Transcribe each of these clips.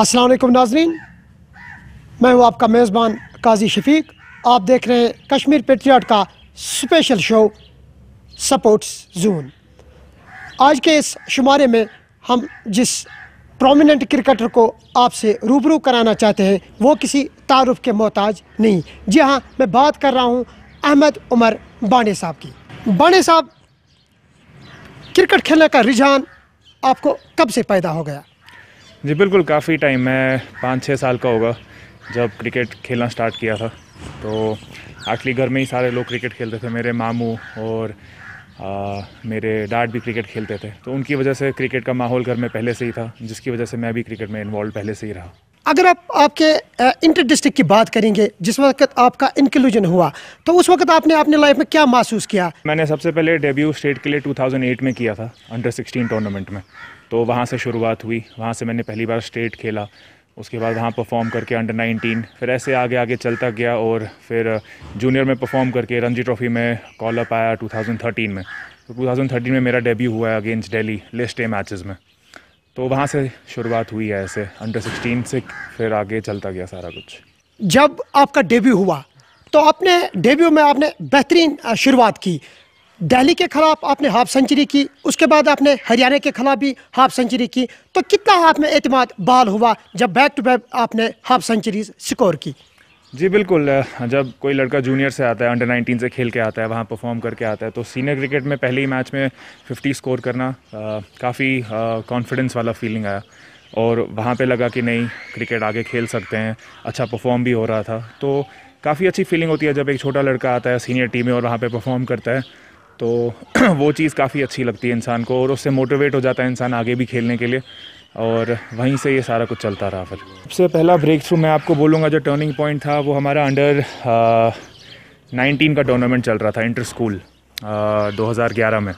असलम नाजरीन मैं हूँ आपका मेज़बान काजी शफीक आप देख रहे हैं कश्मीर पेट्रियाट का स्पेशल शो सपोर्ट्स जोन आज के इस शुमारे में हम जिस प्रोमिनेंट क्रिकेटर को आपसे रूबरू कराना चाहते हैं वो किसी तारुफ के मोहताज नहीं जी हाँ मैं बात कर रहा हूँ अहमद उमर बाणे साहब की बाणे साहब क्रिकेट खेलने का रुझान आपको कब से पैदा हो गया जी बिल्कुल काफ़ी टाइम मैं पाँच छः साल का होगा जब क्रिकेट खेलना स्टार्ट किया था तो एक्चुअली घर में ही सारे लोग क्रिकेट खेलते थे मेरे मामू और आ, मेरे डैड भी क्रिकेट खेलते थे तो उनकी वजह से क्रिकेट का माहौल घर में पहले से ही था जिसकी वजह से मैं भी क्रिकेट में इन्वॉल्व पहले से ही रहा अगर आप आपके इंटर डिस्ट्रिक्ट की बात करेंगे जिस वक्त आपका इंक्लूजन हुआ तो उस वक्त आपने अपने लाइफ में क्या महसूस किया मैंने सबसे पहले डेब्यू स्टेट के लिए 2008 में किया था अंडर 16 टूर्नामेंट में तो वहाँ से शुरुआत हुई वहाँ से मैंने पहली बार स्टेट खेला उसके बाद वहाँ परफॉर्म करके अंडर 19 फिर ऐसे आगे आगे चलता गया और फिर जूनियर में परफॉर्म करके रणजी ट्रॉफ़ी में कॉल अप आया 2013 में तो 2013 में मेरा डेब्यू हुआ है against Delhi list A matches में तो वहाँ से शुरुआत हुई है ऐसे अंडर 16 से फिर आगे चलता गया सारा कुछ जब आपका डेब्यू हुआ तो आपने डेब्यू में आपने बेहतरीन शुरुआत की दिल्ली के खिलाफ आपने हाफ सेंचुरी की उसके बाद आपने हरियाणा के खिलाफ भी हाफ सेंचुरी की तो कितना आप में एतमाद बाल हुआ जब बैक टू बैक आपने हाफ सेंचुरी स्कोर की जी बिल्कुल जब कोई लड़का जूनियर से आता है अंडर 19 से खेल के आता है वहाँ परफॉर्म करके आता है तो सीनियर क्रिकेट में पहले ही मैच में 50 स्कोर करना काफ़ी कॉन्फिडेंस वाला फीलिंग आया और वहाँ पे लगा कि नहीं क्रिकेट आगे खेल सकते हैं अच्छा परफॉर्म भी हो रहा था तो काफ़ी अच्छी फीलिंग होती है जब एक छोटा लड़का आता है सीनियर टीम में और वहाँ पर परफॉर्म करता है तो वो चीज़ काफ़ी अच्छी लगती है इंसान को और उससे मोटिवेट हो जाता है इंसान आगे भी खेलने के लिए और वहीं से ये सारा कुछ चलता रहा फिर सबसे पहला ब्रेक थ्रू मैं आपको बोलूँगा जो टर्निंग पॉइंट था वो हमारा अंडर नाइनटीन का टूर्नामेंट चल रहा था इंटर स्कूल दो में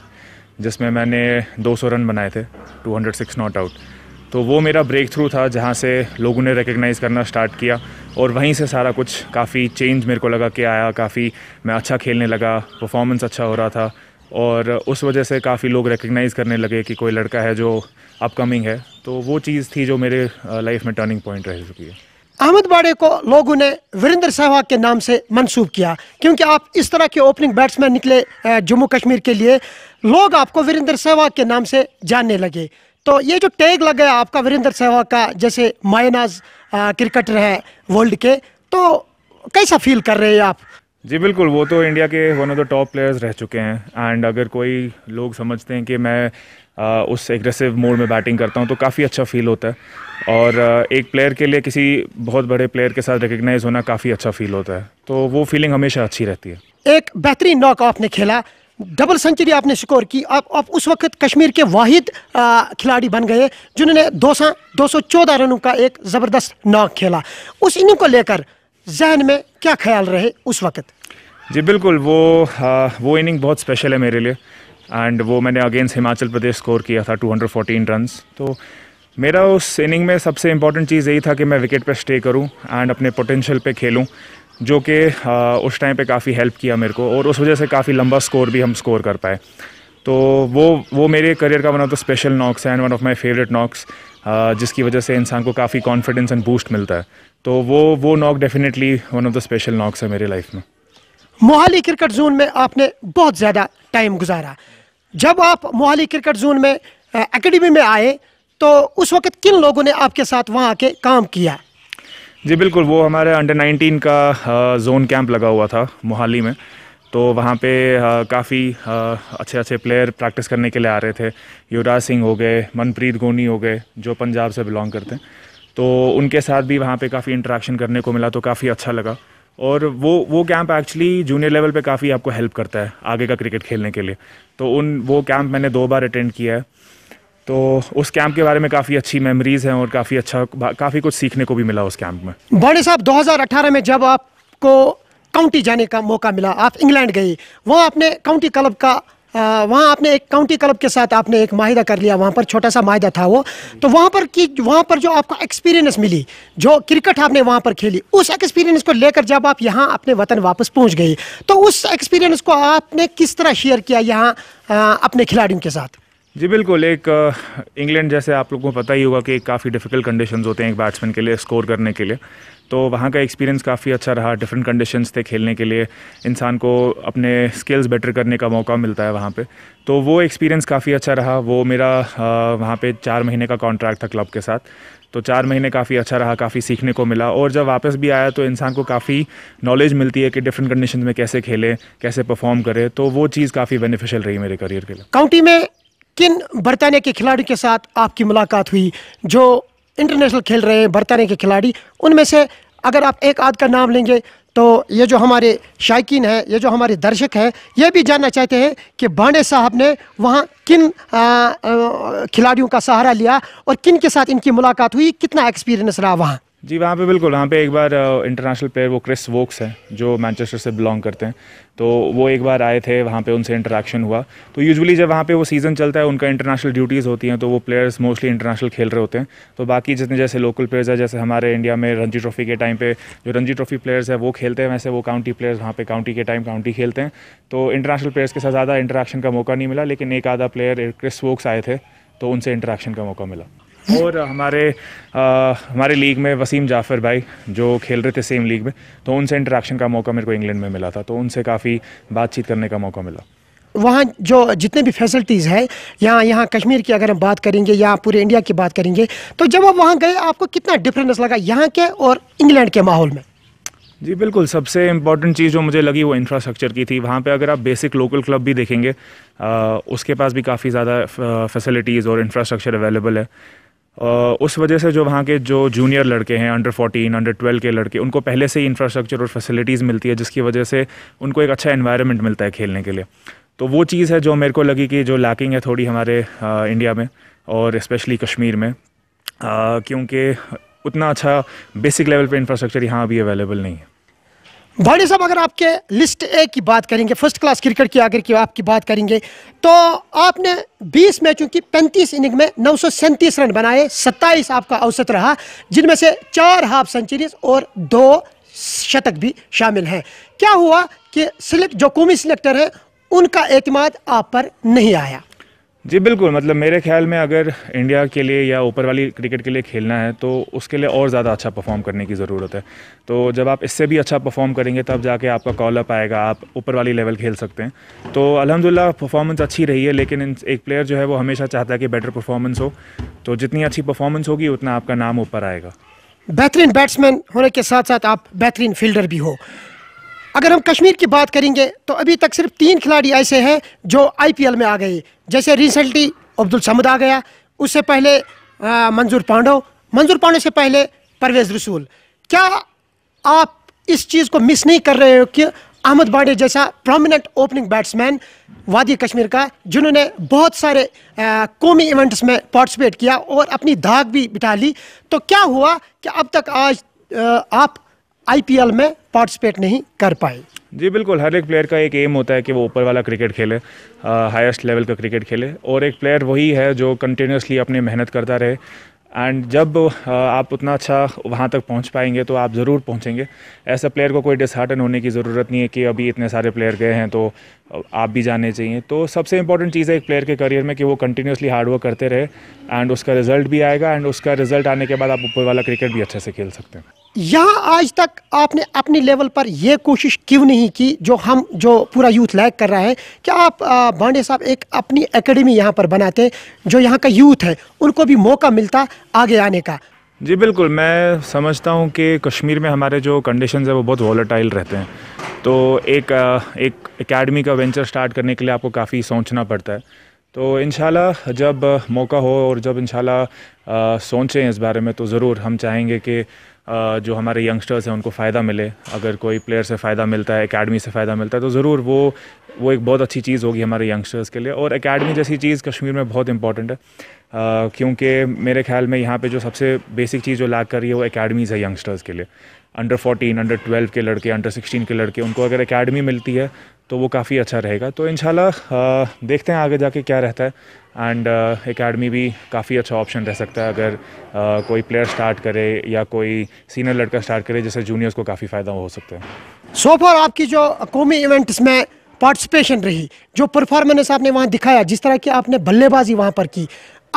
जिसमें मैंने 200 रन बनाए थे 206 नॉट आउट तो वो मेरा ब्रेक थ्रू था जहाँ से लोगों ने रिकग्नाइज़ करना स्टार्ट किया और वहीं से सारा कुछ काफ़ी चेंज मेरे को लगा कि आया काफ़ी मैं अच्छा खेलने लगा परफॉर्मेंस अच्छा हो रहा था और उस वजह से काफ़ी लोग रिकग्नाइज़ करने लगे कि कोई लड़का है जो अपकमिंग है तो वो चीज़ थी जो मेरे लाइफ में टर्निंग पॉइंट रह चुकी है अहमद बाड़े को लोगों ने वीरेंद्र सहवाग के नाम से मंसूब किया क्योंकि आप इस तरह के ओपनिंग बैट्समैन निकले जम्मू कश्मीर के लिए लोग आपको वीरेंद्र सहवाग के नाम से जानने लगे तो ये जो टैग लग गया आपका वीरेंद्र सहवाग का जैसे मायनाज क्रिकेटर है वर्ल्ड के तो कैसा फील कर रहे हैं आप जी बिल्कुल वो तो इंडिया के one of the top players रह चुके हैं एंड अगर कोई लोग समझते हैं कि मैं आ, उस एग्रेसिव मोड में बैटिंग करता हूँ तो काफ़ी अच्छा फील होता है और आ, एक प्लेयर के लिए किसी बहुत बड़े प्लेयर के साथ रिकग्नाइज होना काफ़ी अच्छा फील होता है तो वो फीलिंग हमेशा अच्छी रहती है एक बेहतरीन नॉक आपने खेला डबल सेंचुरी आपने स्कोर की आप, आप उस वक्त कश्मीर के वाहिद खिलाड़ी बन गए जिन्होंने दो सौ दो सौ चौदह रनों का एक ज़बरदस्त नाक खेला उस इनिंग को लेकर जहन में क्या ख्याल रहे उस वक्त जी बिल्कुल वो आ, वो इनिंग बहुत स्पेशल है मेरे लिए एंड वो मैंने अगेंस्ट हिमाचल प्रदेश स्कोर किया था 214 रन्स तो मेरा उस इनिंग में सबसे इम्पॉर्टेंट चीज़ यही था कि मैं विकेट पर स्टे करूं एंड अपने पोटेंशियल पे खेलूं जो कि उस टाइम पे काफ़ी हेल्प किया मेरे को और उस वजह से काफ़ी लंबा स्कोर भी हम स्कोर कर पाए तो वो वो मेरे करियर का one of the special knocks and one of my favourite knocks जिसकी वजह से इंसान को काफ़ी कॉन्फिडेंस एंड बूस्ट मिलता है तो वो वो knock definitely one of the special knocks है मेरे लाइफ में मोहाली क्रिकेट जोन में आपने बहुत ज़्यादा टाइम गुजारा जब आप मोहाली क्रिकेट जोन में एकेडमी में आए तो उस वक्त किन लोगों ने आपके साथ वहाँ आके काम किया जी बिल्कुल वो हमारे अंडर 19 का जोन कैंप लगा हुआ था मोहाली में तो वहाँ पे काफ़ी अच्छे अच्छे प्लेयर प्रैक्टिस करने के लिए आ रहे थे युवराज सिंह हो गए मनप्रीत गोनी हो गए जो पंजाब से बिलोंग करते हैं तो उनके साथ भी वहाँ पे काफ़ी इंटरेक्शन करने को मिला तो काफ़ी अच्छा लगा और वो वो कैंप एक्चुअली जूनियर लेवल पे काफ़ी आपको हेल्प करता है आगे का क्रिकेट खेलने के लिए तो उन वो कैंप मैंने दो बार अटेंड किया है तो उस कैंप के बारे में काफ़ी अच्छी मेमोरीज़ हैं और काफ़ी अच्छा काफ़ी कुछ सीखने को भी मिला उस कैंप में बॉडी साहब 2018 में जब आपको काउंटी जाने का मौका मिला आप इंग्लैंड गई वहाँ आपने काउंटी क्लब का वहाँ आपने एक काउंटी क्लब के साथ आपने एक माहिदा कर लिया वहाँ पर छोटा सा माहिदा था वो तो वहाँ पर की वहाँ पर जो आपको एक्सपीरियंस मिली जो क्रिकेट आपने वहाँ पर खेली उस एक्सपीरियंस को लेकर जब आप यहाँ अपने वतन वापस पहुँच गई तो उस एक्सपीरियंस को आपने किस तरह शेयर किया यहाँ अपने खिलाड़ियों के साथ जी बिल्कुल एक इंग्लैंड जैसे आप लोगों को पता ही होगा कि काफ़ी डिफ़िकल्ट कंडीशंस होते हैं एक बैट्समैन के लिए स्कोर करने के लिए तो वहाँ का एक्सपीरियंस काफ़ी अच्छा रहा डिफरेंट कंडीशंस थे खेलने के लिए इंसान को अपने स्किल्स बेटर करने का मौका मिलता है वहाँ पे तो वो एक्सपीरियंस काफ़ी अच्छा रहा वो मेरा वहाँ पे चार महीने का कॉन्ट्रैक्ट था क्लब के साथ तो चार महीने काफ़ी अच्छा रहा काफ़ी सीखने को मिला और जब वापस भी आया तो इंसान को काफ़ी नॉलेज मिलती है कि डिफरेंट कंडीशन में कैसे खेले कैसे परफॉर्म करे तो वो चीज़ काफ़ी बेनिफिशियल रही मेरे करियर के लिए काउंटी में किन बरतानिया के खिलाड़ियों के साथ आपकी मुलाकात हुई जो इंटरनेशनल खेल रहे हैं बरतानिया के खिलाड़ी उनमें से अगर आप एक आध का नाम लेंगे तो ये जो हमारे शायकीन हैं ये जो हमारे दर्शक हैं ये भी जानना चाहते हैं कि बांडे साहब ने वहाँ किन खिलाड़ियों का सहारा लिया और किन के साथ इनकी मुलाकात हुई कितना एक्सपीरियंस रहा वहाँ जी वहाँ पे बिल्कुल वहाँ पे एक बार इंटरनेशनल प्लेयर वो क्रिस वोक्स हैं जो मैनचेस्टर से बिलोंग करते हैं तो वो एक बार आए थे वहाँ पे उनसे इंटरेक्शन हुआ तो यूजुअली जब वहाँ पे वो सीज़न चलता है उनका इंटरनेशनल ड्यूटीज़ होती हैं तो वो प्लेयर्स मोस्टली इंटरनेशनल खेल रहे होते हैं तो बाकी जितने जैसे लोकल प्लेयर्स हैं जैसे हमारे इंडिया में रणजी ट्रॉफी के टाइम पर जो रणजी ट्रॉफी प्लेयर्स हैं वो खेलते हैं वैसे वो काउंटी प्लेयर्स वहाँ पर काउंटी के टाइम काउंटी खेलते हैं तो इंटरनेशनल प्लेयर्स के साथ ज़्यादा इंटरेक्शन का मौका नहीं मिला लेकिन एक आधा प्लेयर क्रिस वोक्स आए थे तो उनसे इंटरेक्शन का मौका मिला और हमारे आ, हमारे लीग में वसीम जाफ़र भाई जो खेल रहे थे सेम लीग में तो उनसे इंटरेक्शन का मौका मेरे को इंग्लैंड में मिला था तो उनसे काफ़ी बातचीत करने का मौका मिला वहाँ जो जितने भी फैसिलिटीज़ है यहाँ यहाँ कश्मीर की अगर हम बात करेंगे या पूरे इंडिया की बात करेंगे तो जब आप वहाँ गए आपको कितना डिफरेंस लगा यहाँ के और इंग्लैंड के माहौल में जी बिल्कुल सबसे इम्पॉर्टेंट चीज़ जो मुझे लगी वो इंफ्रास्ट्रक्चर की थी वहाँ पे अगर आप बेसिक लोकल क्लब भी देखेंगे आ, उसके पास भी काफ़ी ज़्यादा फैसिलिटीज़ और इंफ्रास्ट्रक्चर अवेलेबल है उस वजह से जो वहाँ के जो जूनियर लड़के हैं अंडर 14, अंडर 12 के लड़के उनको पहले से ही इंफ्रास्ट्रक्चर और फैसिलिटीज़ मिलती है जिसकी वजह से उनको एक अच्छा इन्वायरमेंट मिलता है खेलने के लिए तो वो चीज़ है जो मेरे को लगी कि जो लैकिंग है थोड़ी हमारे आ, इंडिया में और इस्पेशली कश्मीर में क्योंकि उतना अच्छा बेसिक लेवल पर इंफ्रास्ट्रक्चर यहाँ अभी अवेलेबल नहीं है भाड़ी साहब अगर आपके लिस्ट ए की बात करेंगे फर्स्ट क्लास क्रिकेट की अगर की आपकी बात करेंगे तो आपने 20 मैचों की 35 इनिंग में नौ रन बनाए 27 आपका औसत रहा जिनमें से चार हाफ सेंचुरीज और दो शतक भी शामिल हैं क्या हुआ कि सिलेक्ट जो कौमी सिलेक्टर हैं उनका एतमाद आप पर नहीं आया जी बिल्कुल मतलब मेरे ख्याल में अगर इंडिया के लिए या ऊपर वाली क्रिकेट के लिए खेलना है तो उसके लिए और ज़्यादा अच्छा परफॉर्म करने की ज़रूरत है तो जब आप इससे भी अच्छा परफॉर्म करेंगे तब जाके आपका कॉल अप आएगा आप ऊपर वाली लेवल खेल सकते हैं तो अलहमदिल्ला परफॉर्मेंस अच्छी रही है लेकिन एक प्लेयर जो है वो हमेशा चाहता है कि बेटर परफॉर्मेंस हो तो जितनी अच्छी परफॉर्मेंस होगी उतना आपका नाम ऊपर आएगा बेहतरीन बैट्समैन होने के साथ साथ आप बेहतरीन फील्डर भी हो अगर हम कश्मीर की बात करेंगे तो अभी तक सिर्फ तीन खिलाड़ी ऐसे हैं जो आईपीएल में आ गए जैसे रिसेंटली अब्दुल समद आ गया उससे पहले मंजूर पांडव मंजूर पांडे से पहले परवेज रसूल क्या आप इस चीज़ को मिस नहीं कर रहे हो कि अहमद बाडे जैसा प्रोमिनेंट ओपनिंग बैट्समैन वादी कश्मीर का जिन्होंने बहुत सारे आ, कौमी इवेंट्स में पार्टिसिपेट किया और अपनी धाक भी बिठा ली तो क्या हुआ कि अब तक आज आ, आप आईपीएल में पार्टिसिपेट नहीं कर पाए जी बिल्कुल हर एक प्लेयर का एक एम होता है कि वो ऊपर वाला क्रिकेट खेले हाईएस्ट लेवल का क्रिकेट खेले और एक प्लेयर वही है जो कंटिन्यूसली अपनी मेहनत करता रहे एंड जब आप उतना अच्छा वहाँ तक पहुँच पाएंगे तो आप ज़रूर पहुँचेंगे ऐसे प्लेयर को कोई डिसहार्टन होने की ज़रूरत नहीं है कि अभी इतने सारे प्लेयर गए हैं तो आप भी जाने चाहिए तो सबसे इंपॉर्टेंट चीज़ है एक प्लेयर के करियर में कि वो कंटिन्यूसली हार्डवर्क करते रहे एंड उसका रिजल्ट भी आएगा एंड उसका रिजल्ट आने के बाद आप ऊपर वाला क्रिकेट भी अच्छे से खेल सकते हैं यहाँ आज तक आपने अपने लेवल पर यह कोशिश क्यों नहीं की जो हम जो पूरा यूथ लैक कर रहा है क्या आप भांडे साहब एक अपनी एकेडमी यहाँ पर बनाते जो यहाँ का यूथ है उनको भी मौका मिलता आगे आने का जी बिल्कुल मैं समझता हूँ कि कश्मीर में हमारे जो कंडीशंस है वो बहुत वॉलेटाइल रहते हैं तो एक एक एकेडमी का वेंचर स्टार्ट करने के लिए आपको काफ़ी सोचना पड़ता है तो इन जब मौका हो और जब इन सोचें इस बारे में तो ज़रूर हम चाहेंगे कि जो हमारे यंगस्टर्स हैं उनको फ़ायदा मिले अगर कोई प्लेयर से फ़ायदा मिलता है अकेडमी से फ़ायदा मिलता है तो ज़रूर वो वो एक बहुत अच्छी चीज़ होगी हमारे यंगस्टर्स के लिए और अकेडमी जैसी चीज़ कश्मीर में बहुत इंपॉर्टेंट है क्योंकि मेरे ख्याल में यहाँ पे जो सबसे बेसिक चीज़ जो लैक कर रही है वो अकेडमीज़ है यंगस्टर्स के लिए अंडर फोर्टीन अंडर ट्वेल्व के लड़के अंडर सिक्सटीन के लड़के उनको अगर अकेडमी मिलती है तो वो काफ़ी अच्छा रहेगा तो इन देखते हैं आगे जाके क्या रहता है एंड एकेडमी भी काफ़ी अच्छा ऑप्शन रह सकता है अगर uh, कोई प्लेयर स्टार्ट करे या कोई सीनियर लड़का स्टार्ट करे जिससे जूनियर्स को काफ़ी फ़ायदा हो सकता है सोफर आपकी जो कौमी इवेंट्स में पार्टिसिपेशन रही जो परफॉर्मेंस आपने वहाँ दिखाया जिस तरह की आपने बल्लेबाजी वहाँ पर की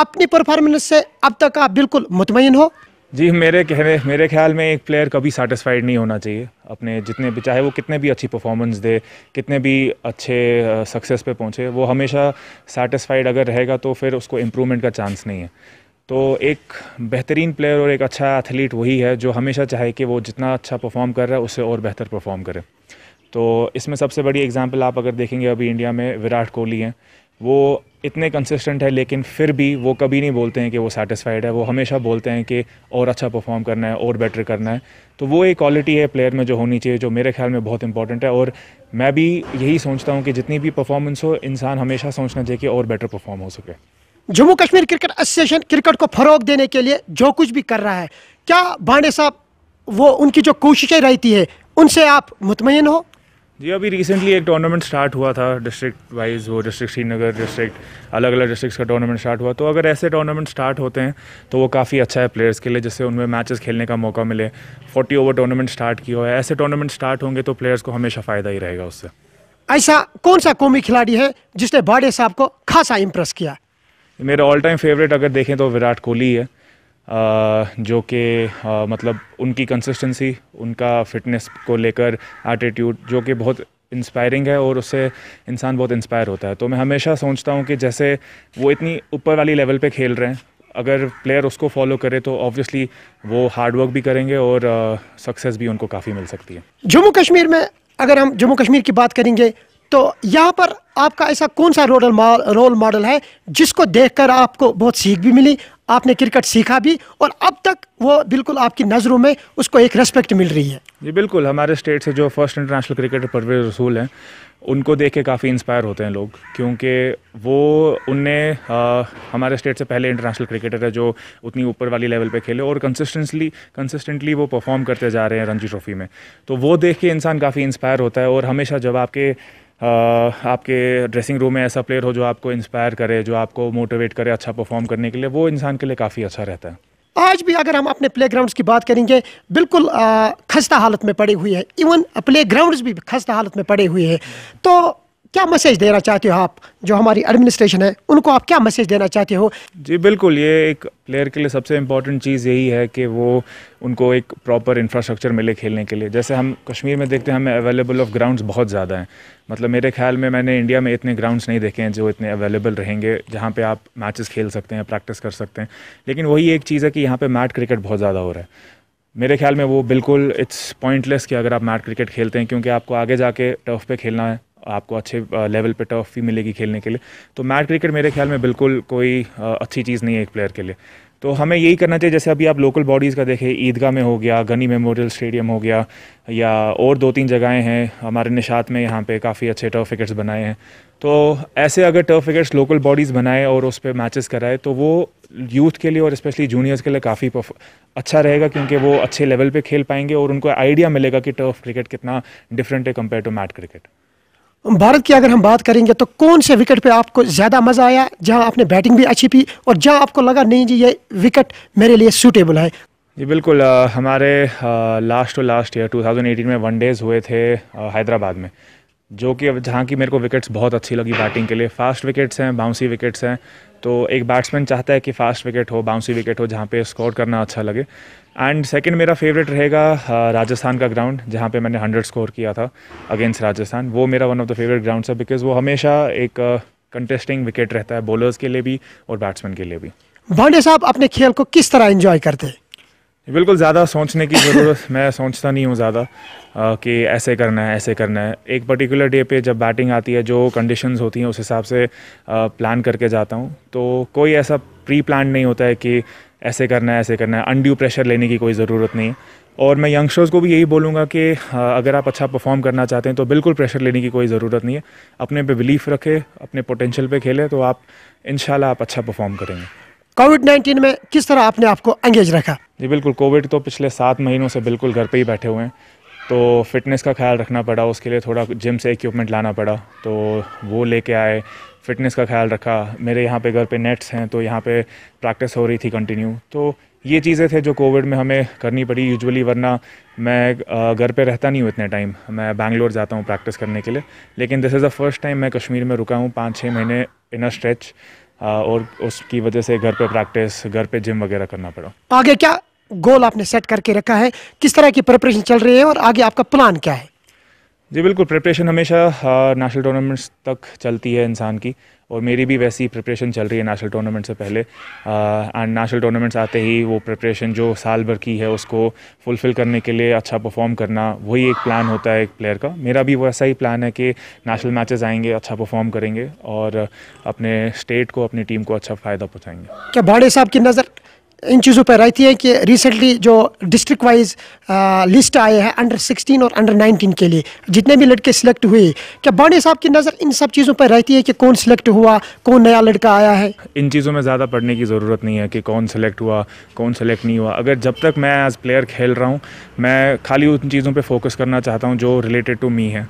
अपनी परफॉर्मेंस से अब तक आप बिल्कुल मुतमिन हो जी मेरे कहने मेरे ख्याल में एक प्लेयर कभी सेटिस्फाइड नहीं होना चाहिए अपने जितने भी चाहे वो कितने भी अच्छी परफॉर्मेंस दे कितने भी अच्छे सक्सेस पे पहुँचे वो हमेशा सेटिस्फाइड अगर रहेगा तो फिर उसको इम्प्रूवमेंट का चांस नहीं है तो एक बेहतरीन प्लेयर और एक अच्छा एथलीट वही है जो हमेशा चाहे कि वो जितना अच्छा परफॉर्म कर रहा है उससे और बेहतर परफॉर्म करे तो इसमें सबसे बड़ी एग्ज़ाम्पल आप अगर देखेंगे अभी इंडिया में विराट कोहली हैं वो इतने कंसिस्टेंट है लेकिन फिर भी वो कभी नहीं बोलते हैं कि वो सेटिस्फाइड है वो हमेशा बोलते हैं कि और अच्छा परफॉर्म करना है और बेटर करना है तो वो एक क्वालिटी है प्लेयर में जो होनी चाहिए जो मेरे ख्याल में बहुत इंपॉर्टेंट है और मैं भी यही सोचता हूँ कि जितनी भी परफॉर्मेंस हो इंसान हमेशा सोचना चाहिए कि और बेटर परफॉर्म हो सके Jammu Kashmir cricket association cricket को फ़रोग देने के लिए जो कुछ भी कर रहा है क्या बाणे साहब वो उनकी जो कोशिशें रहती है उनसे आप मुतमिन हो जी अभी रिसेंटली एक टूर्नामेंट स्टार्ट हुआ था डिस्ट्रिक्ट वाइज वो डिस्ट्रिक्ट श्रीनगर डिस्ट्रिक्ट अलग अलग डिस्ट्रिक्ट्स का टूर्नामेंट स्टार्ट हुआ तो अगर ऐसे टूर्नामेंट स्टार्ट होते हैं तो वो काफ़ी अच्छा है प्लेयर्स के लिए जिससे उनमें मैचेस खेलने का मौका मिले 40 ओवर टूर्नामेंट स्टार्ट किया है ऐसे टूर्नामेंट स्टार्ट होंगे तो प्लेयर्स को हमेशा फ़ायदा ही रहेगा उससे ऐसा कौन सा कौमी खिलाड़ी है जिसने बाडे साहब को खासा इम्प्रेस किया मेरा ऑल टाइम फेवरेट अगर देखें तो विराट कोहली है जो कि मतलब उनकी कंसिस्टेंसी उनका फिटनेस को लेकर एटीट्यूड जो कि बहुत इंस्पायरिंग है और उससे इंसान बहुत इंस्पायर होता है तो मैं हमेशा सोचता हूँ कि जैसे वो इतनी ऊपर वाली लेवल पे खेल रहे हैं अगर प्लेयर उसको फॉलो करे तो ऑब्वियसली वो हार्डवर्क भी करेंगे और सक्सेस uh, भी उनको काफ़ी मिल सकती है जम्मू कश्मीर में अगर हम जम्मू कश्मीर की बात करेंगे तो यहाँ पर आपका ऐसा कौन सा रोल रोल मॉडल है जिसको देखकर आपको बहुत सीख भी मिली आपने क्रिकेट सीखा भी और अब तक वो बिल्कुल आपकी नज़रों में उसको एक रेस्पेक्ट मिल रही है जी बिल्कुल हमारे स्टेट से जो फर्स्ट इंटरनेशनल क्रिकेटर परवेज रसूल हैं उनको देख के काफ़ी इंस्पायर होते हैं लोग क्योंकि वो उनने आ, हमारे स्टेट से पहले इंटरनेशनल क्रिकेटर है जो उतनी ऊपर वाली लेवल पे खेले और कंसिस्टेंसली कंसिस्टेंटली वो परफॉर्म करते जा रहे हैं रणजी ट्रॉफी में तो वो देख के इंसान काफ़ी इंस्पायर होता है और हमेशा जब आपके आपके ड्रेसिंग रूम में ऐसा प्लेयर हो जो आपको इंस्पायर करे जो आपको मोटिवेट करे अच्छा परफॉर्म करने के लिए वो इंसान के लिए काफ़ी अच्छा रहता है आज भी अगर हम अपने प्ले ग्राउंड्स की बात करेंगे बिल्कुल खस्ता हालत में पड़े हुए हैं इवन प्ले ग्राउंड भी खस्ता हालत में पड़े हुए हैं तो क्या मैसेज देना चाहते हो आप जो हमारी एडमिनिस्ट्रेशन है उनको आप क्या मैसेज देना चाहते हो जी बिल्कुल ये एक प्लेयर के लिए सबसे इम्पॉर्टेंट चीज़ यही है कि वो उनको एक प्रॉपर इंफ्रास्ट्रक्चर मिले खेलने के लिए जैसे हम कश्मीर में देखते हैं हमें अवेलेबल ऑफ ग्राउंड्स बहुत ज़्यादा हैं मतलब मेरे ख्याल में मैंने इंडिया में इतने ग्राउंड्स नहीं देखे हैं जो इतने अवेलेबल रहेंगे जहाँ पे आप मैचेस खेल सकते हैं प्रैक्टिस कर सकते हैं लेकिन वही एक चीज़ है कि यहाँ पे मैट क्रिकेट बहुत ज़्यादा हो रहा है मेरे ख्याल में वो बिल्कुल इट्स पॉइंटलेस कि अगर आप मैट क्रिकेट खेलते हैं क्योंकि आपको आगे जाके टर्फ पे खेलना है आपको अच्छे लेवल पे टर्फ भी मिलेगी खेलने के लिए तो मैट क्रिकेट मेरे ख्याल में बिल्कुल कोई अच्छी चीज़ नहीं है एक प्लेयर के लिए तो हमें यही करना चाहिए जैसे अभी आप लोकल बॉडीज़ का देखें ईदगाह में हो गया गनी मेमोरियल स्टेडियम हो गया या और दो तीन जगहें हैं हमारे निशात में यहाँ पे काफ़ी अच्छे टर्फ विकेट्स बनाए हैं तो ऐसे अगर टर्फ विकेट्स लोकल बॉडीज़ बनाए और उस पर मैचेस कराए तो वो यूथ के लिए और स्पेशली जूनियर्स के लिए काफ़ी अच्छा रहेगा क्योंकि वो अच्छे लेवल पर खेल पाएंगे और उनको आइडिया मिलेगा कि टर्फ क्रिकेट कितना डिफरेंट है compare to mat cricket Bharat की अगर हम बात करेंगे तो कौन से विकेट पे आपको ज़्यादा मज़ा आया जहां आपने बैटिंग भी अच्छी की और जहां आपको लगा नहीं जी ये विकेट मेरे लिए सूटेबल है जी बिल्कुल आ, हमारे लास्ट टू लास्ट ईयर 2018 में वनडेज़ हुए थे आ, हैदराबाद में जो कि अब जहाँ की मेरे को विकेट्स बहुत अच्छी लगी बैटिंग के लिए फास्ट विकेट्स हैं बाउंसी विकेट्स हैं तो एक बैट्समैन चाहता है कि फास्ट विकेट हो बाउंसी विकेट हो जहाँ पे स्कोर करना अच्छा लगे एंड सेकेंड मेरा फेवरेट रहेगा uh, राजस्थान का ग्राउंड जहाँ पे मैंने हंड्रेड स्कोर किया था अगेंस्ट राजस्थान वो मेरा one of the favourite ground है बिकॉज वो हमेशा एक कंटेस्टिंग uh, विकेट रहता है बॉलर्स के लिए भी और बैट्समैन के लिए भी वांडे साहब अपने खेल को किस तरह इन्जॉय करते हैं बिल्कुल ज़्यादा सोचने की ज़रूरत मैं सोचता नहीं हूँ ज़्यादा uh, कि ऐसे करना है ऐसे करना है एक पर्टिकुलर डे पे जब बैटिंग आती है जो कंडीशंस होती हैं उस हिसाब से प्लान करके जाता हूँ तो कोई ऐसा प्री प्लान नहीं होता है कि ऐसे करना है ऐसे करना है अनड्यू प्रेशर लेने की कोई ज़रूरत नहीं और मैं यंगस्टर्स को भी यही बोलूँगा कि अगर आप अच्छा परफॉर्म करना चाहते हैं तो बिल्कुल प्रेशर लेने की कोई ज़रूरत नहीं है अपने पे बिलीफ रखें अपने पोटेंशियल पे खेलें तो आप इन आप अच्छा परफॉर्म करेंगे कोविड नाइन्टीन में किस तरह आपने आपको एंगेज रखा जी बिल्कुल कोविड तो पिछले सात महीनों से बिल्कुल घर पर ही बैठे हुए हैं तो फिटनेस का ख्याल रखना पड़ा उसके लिए थोड़ा जिम से इक्विपमेंट लाना पड़ा तो वो लेके आए फिटनेस का ख्याल रखा मेरे यहाँ पे घर पे नेट्स हैं तो यहाँ पे प्रैक्टिस हो रही थी कंटिन्यू तो ये चीज़ें थे जो कोविड में हमें करनी पड़ी यूजुअली वरना मैं घर पे रहता नहीं हूँ इतने टाइम मैं बैंगलोर जाता हूँ प्रैक्टिस करने के लिए लेकिन this is the first time मैं कश्मीर में रुका हूँ पाँच छः महीने इन अ स्ट्रेच और उसकी वजह से घर पे प्रैक्टिस घर पे जिम वगैरह करना पड़ा आगे क्या गोल आपने सेट करके रखा है किस तरह की प्रिपरेशन चल रही है और आगे आपका प्लान क्या है जी बिल्कुल प्रिपरेशन हमेशा नेशनल टूर्नामेंट्स तक चलती है इंसान की और मेरी भी वैसी प्रिपरेशन चल रही है नेशनल टूर्नामेंट से पहले एंड नेशनल टूर्नामेंट्स आते ही वो प्रिपरेशन जो साल भर की है उसको फुलफ़िल करने के लिए अच्छा परफॉर्म करना वही एक प्लान होता है एक प्लेयर का मेरा भी वैसा ही प्लान है कि नेशनल मैचेस आएंगे अच्छा परफॉर्म करेंगे और अपने स्टेट को अपनी टीम को अच्छा फ़ायदा पहुँचाएंगे क्या भाड़े साहब की नज़र इन चीज़ों पर रहती है कि रिसेंटली जो डिस्ट्रिक्ट वाइज लिस्ट आए हैं अंडर 16 और अंडर 19 के लिए जितने भी लड़के सिलेक्ट हुए क्या बाणी साहब की नज़र इन सब चीज़ों पर रहती है कि कौन सिलेक्ट हुआ कौन नया लड़का आया है इन चीज़ों में ज़्यादा पढ़ने की ज़रूरत नहीं है कि कौन सेलेक्ट हुआ कौन सेलेक्ट नहीं हुआ अगर जब तक मैं एज प्लेयर खेल रहा हूँ मैं खाली उन चीज़ों पर फोकस करना चाहता हूँ जो रिलेटेड टू मी है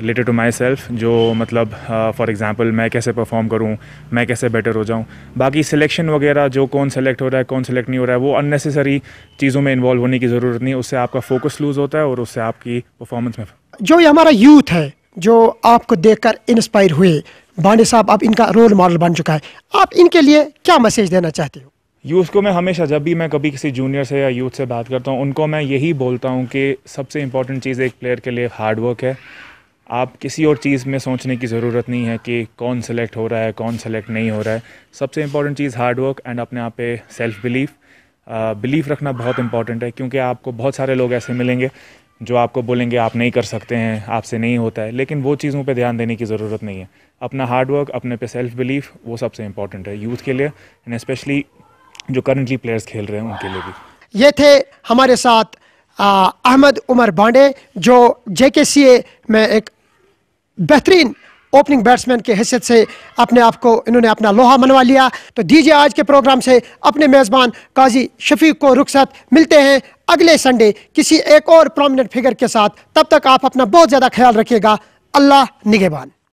रिलेटेड टू माई सेल्फ जो मतलब फॉर uh, एग्ज़ाम्पल मैं कैसे परफॉर्म करूँ मैं कैसे बेटर हो जाऊँ बाकी सिलेक्शन वगैरह जो कौन सेलेक्ट हो रहा है कौन सेलेक्ट नहीं हो रहा है वो अननेसेसरी चीज़ों में इन्वॉल्व होने की ज़रूरत नहीं उससे आपका फोकस लूज़ होता है और उससे आपकी परफॉर्मेंस में जो ये हमारा यूथ है जो आपको देख कर इंस्पायर हुए बांडे साहब अब इनका रोल मॉडल बन चुका है आप इनके लिए क्या मैसेज देना चाहते हो यूथ को मैं हमेशा जब भी मैं कभी किसी जूनियर से या यूथ से बात करता हूँ उनको मैं यही बोलता हूँ कि सबसे इम्पॉर्टेंट चीज़ एक प्लेयर के लिए हार्डवर्क है आप किसी और चीज़ में सोचने की ज़रूरत नहीं है कि कौन सेलेक्ट हो रहा है कौन सेलेक्ट नहीं हो रहा है सबसे इंपॉर्टेंट चीज़ हार्डवर्क एंड अपने आप पे सेल्फ़ बिलीफ बिलीफ रखना बहुत इंपॉर्टेंट है क्योंकि आपको बहुत सारे लोग ऐसे मिलेंगे जो आपको बोलेंगे आप नहीं कर सकते हैं आपसे नहीं होता है लेकिन वो चीज़ों पर ध्यान देने की ज़रूरत नहीं है अपना हार्डवर्क अपने पे सेल्फ़ बिलीफ वो सबसे इंपॉर्टेंट है यूथ के लिए एंड स्पेशली जो करंटली प्लेयर्स खेल रहे हैं उनके लिए भी ये थे हमारे साथ अहमद उमर बांडे जो जे में एक बेहतरीन ओपनिंग बैट्समैन के हैसियत से अपने आप को इन्होंने अपना लोहा मनवा लिया तो दीजिए आज के प्रोग्राम से अपने मेज़बान काजी शफीक को रुखसत मिलते हैं अगले संडे किसी एक और प्रोमिनेंट फिगर के साथ तब तक आप अपना बहुत ज़्यादा ख्याल रखिएगा अल्लाह निगेबान